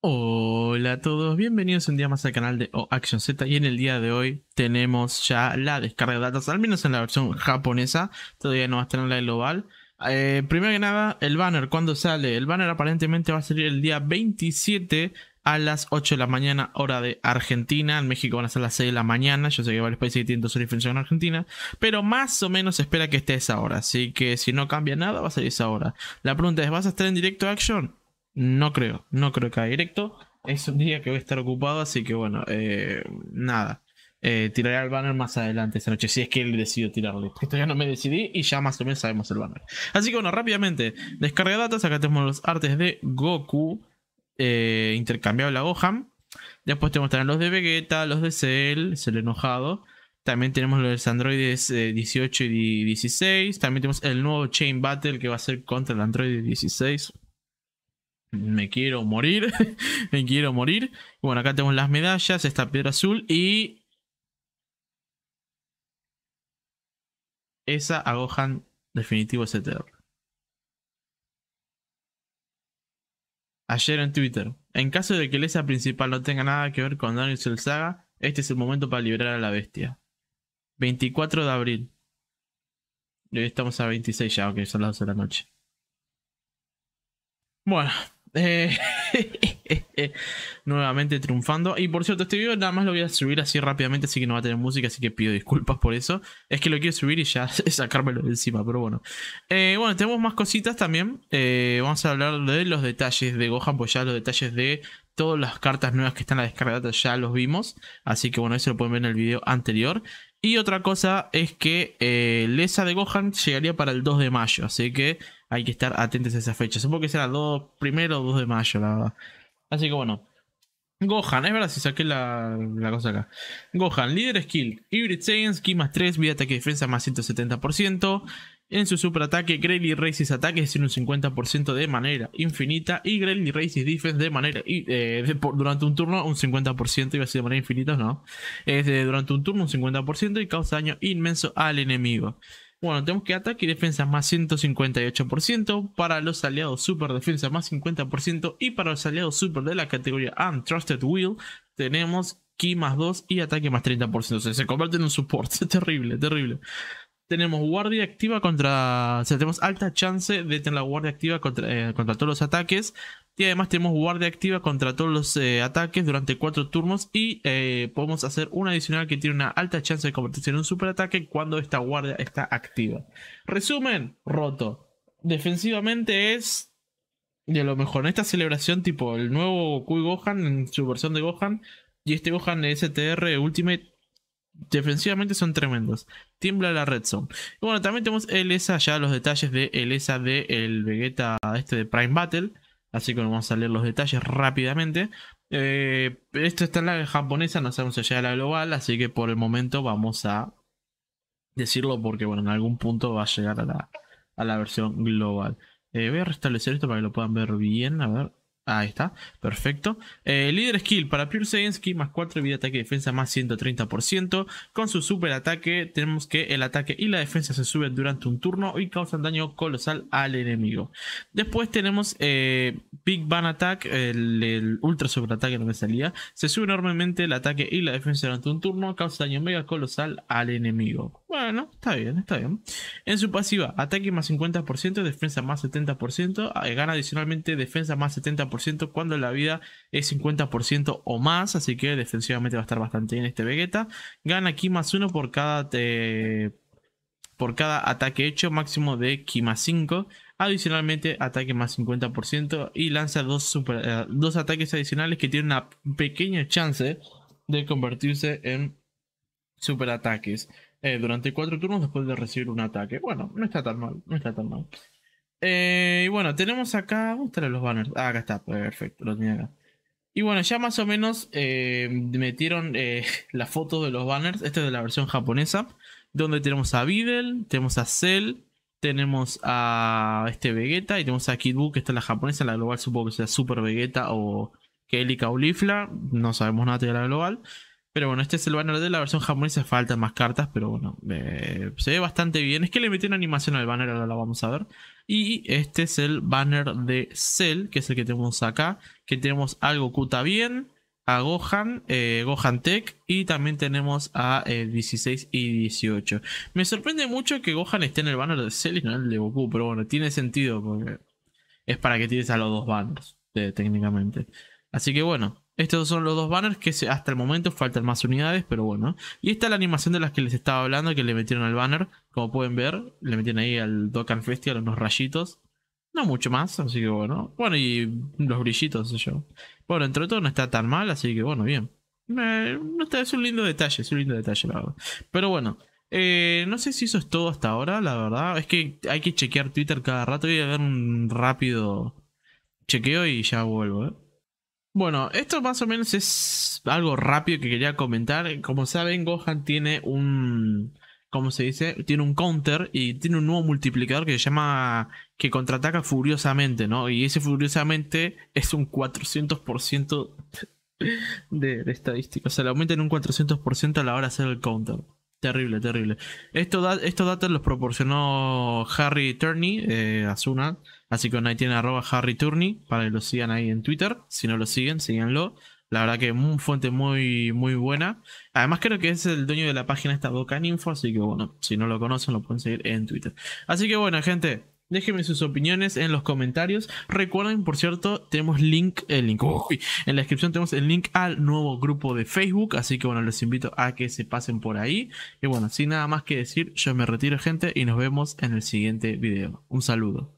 Hola a todos, bienvenidos un día más al canal de o Action Z y en el día de hoy tenemos ya la descarga de datos, al menos en la versión japonesa, todavía no va a estar en la global. Eh, primero que nada, el banner, ¿cuándo sale? El banner aparentemente va a salir el día 27 a las 8 de la mañana, hora de Argentina. En México van a ser las 6 de la mañana. Yo sé que varios países tienen su diferencia en Argentina. Pero más o menos espera que esté esa hora. Así que si no cambia nada, va a salir esa hora. La pregunta es: ¿vas a estar en directo action? No creo, no creo que haya directo. Es un día que voy a estar ocupado, así que bueno, eh, nada. Eh, tiraré el banner más adelante esta noche, si es que él decidió tirarlo, Esto ya no me decidí y ya más o menos sabemos el banner. Así que bueno, rápidamente, descarga datos, acá tenemos los artes de Goku, eh, intercambiado la a Gohan. Después tenemos también los de Vegeta, los de Cell, Cell enojado. También tenemos los androides 18 y 16. También tenemos el nuevo Chain Battle que va a ser contra el Android 16 me quiero morir, me quiero morir. Bueno, acá tenemos las medallas, esta piedra azul y... Esa a definitivo es Ayer en Twitter, en caso de que el esa principal no tenga nada que ver con Daniel Cell Saga, este es el momento para liberar a la bestia. 24 de abril. estamos a 26 ya, ok, son las 12 de la noche. Bueno, eh, nuevamente triunfando. Y por cierto, este video nada más lo voy a subir así rápidamente, así que no va a tener música, así que pido disculpas por eso. Es que lo quiero subir y ya sacármelo de encima, pero bueno. Eh, bueno, tenemos más cositas también. Eh, vamos a hablar de los detalles de Gohan, pues ya los detalles de todas las cartas nuevas que están a la ya los vimos. Así que bueno, eso lo pueden ver en el video anterior. Y otra cosa es que eh, Lesa de Gohan llegaría para el 2 de mayo, así que hay que estar atentos a esa fecha. Supongo que será el 2, primero o 2 de mayo, la verdad. Así que bueno. Gohan, es verdad si saqué la, la cosa acá. Gohan, líder skill, Hybrid science, Ki más 3, vida ataque y defensa más 170%, en su superataque, Grayly Races ataque tiene un 50% de manera infinita y Grayly Races defense de manera eh, durante un turno un 50%, iba a ser de manera infinita, no. Es durante un turno un 50% y causa daño inmenso al enemigo. Bueno, tenemos que ataque y defensa más 158%, para los aliados super defensa más 50% y para los aliados super de la categoría Untrusted Will tenemos Ki más 2 y ataque más 30%. O sea, se convierte en un support. terrible, terrible tenemos guardia activa contra. O sea, tenemos alta chance de tener la guardia activa contra, eh, todos los ataques. Y además tenemos guardia activa contra todos los eh, ataques durante 4 turnos. Y eh, podemos hacer una adicional que tiene una alta chance de convertirse en un superataque cuando esta guardia está activa. Resumen, roto. Defensivamente es de lo mejor. En esta celebración, tipo el nuevo Kui Gohan en su versión de Gohan. Y este Gohan de STR Ultimate defensivamente son tremendos. Tiembla la red zone. bueno, también tenemos el ESA, ya los detalles de ESA de el Vegeta este de Prime Battle. Así que vamos a leer los detalles rápidamente. Eh, esto está en la japonesa, no sabemos allá de la global, así que por el momento vamos a decirlo porque bueno, en algún punto va a llegar a la, versión global. Eh, voy a restablecer esto para que lo puedan ver bien. A ver, Ahí está, perfecto. Eh, líder skill para Pure Skill más 4 vida ataque y defensa, más 130%. Con su super ataque, tenemos que el ataque y la defensa se suben durante un turno y causan daño colosal al enemigo. Después tenemos eh, Big Ban Attack, el, ultra super ataque lo que salía. Se sube enormemente el ataque y la defensa durante un turno, causa daño mega colosal al enemigo. Bueno, está bien, está bien. En su pasiva, ataque más 50%, defensa más 70%, ah, gana adicionalmente defensa más 70% cuando la vida es 50% o más, así que defensivamente va a estar bastante bien este Vegeta. Gana aquí más uno por cada, eh, por cada ataque hecho, máximo de Ki más 5. Adicionalmente, ataque más 50% y lanza dos, super, eh, dos ataques adicionales que tienen una pequeña chance de convertirse en superataques. ataques eh, durante cuatro turnos después de recibir un ataque. Bueno, no está tan mal, no está tan mal. Eh, y bueno, tenemos acá. los banners? Ah, acá está, perfecto, los Y bueno, ya más o menos eh, metieron eh, Las la foto de los banners. Esta es de la versión japonesa. Donde tenemos a Videl tenemos a Cell, tenemos a este Vegeta y tenemos a Kid Buu, que está en la japonesa. En la global supongo que sea Super Vegeta o Kelly Caulifla. No sabemos nada de la global. Pero bueno, este es el banner de la versión japonesa. Faltan más cartas, pero bueno, se ve bastante bien. Es que le metieron animación al banner, ahora la vamos a ver. Y este es el banner de Cell, que es el que tenemos acá. Que tenemos a Goku también, a Gohan, eh, Gohan Tech y también tenemos a 16 eh, y 18. Me sorprende mucho que Gohan esté en el banner de Cell y no en el de Goku, pero bueno, tiene sentido porque es para que tienes a los dos bandos eh, técnicamente. Así que bueno, estos son los dos banners que hasta el momento faltan más unidades, pero bueno. Y esta es la animación de las que les estaba hablando, que le metieron al banner. Como pueden ver, le metieron ahí al Dokkan Festival unos rayitos. No mucho más, así que bueno. Bueno, y los brillitos, sé yo. Bueno, entre todo no está tan mal, así que bueno, bien. Eh, no está, es un lindo detalle, es un lindo detalle, la verdad. Pero bueno, eh, no sé si eso es todo hasta ahora, la verdad. Es que hay que chequear Twitter cada rato. Voy a ver un rápido chequeo y ya vuelvo, eh. Bueno, esto más o menos es algo rápido que quería comentar. Como saben, Gohan tiene un. ¿Cómo se dice? Tiene un counter y tiene un nuevo multiplicador que se llama. que contraataca furiosamente, ¿no? Y ese furiosamente es un 400% de, estadística. O sea, le en un 400% a la hora de hacer el counter. Terrible, terrible. estos datos los proporcionó Harry Turney, eh, Asuna Así que ahí tiene, arroba Harry Turney para que lo sigan ahí en Twitter. Si no lo siguen, síganlo. La verdad que es una fuente muy, muy buena. Además creo que es el dueño de la página esta Bocaninfo, Info, así que bueno, si no lo conocen lo pueden seguir en Twitter. Así que bueno, gente, déjenme sus opiniones en los comentarios. Recuerden, por cierto, tenemos link, el link, en la descripción tenemos el link al nuevo grupo de Facebook, así que bueno, los invito a que se pasen por ahí. Y bueno, sin nada más que decir, yo me retiro gente y nos vemos en el siguiente video. Un saludo.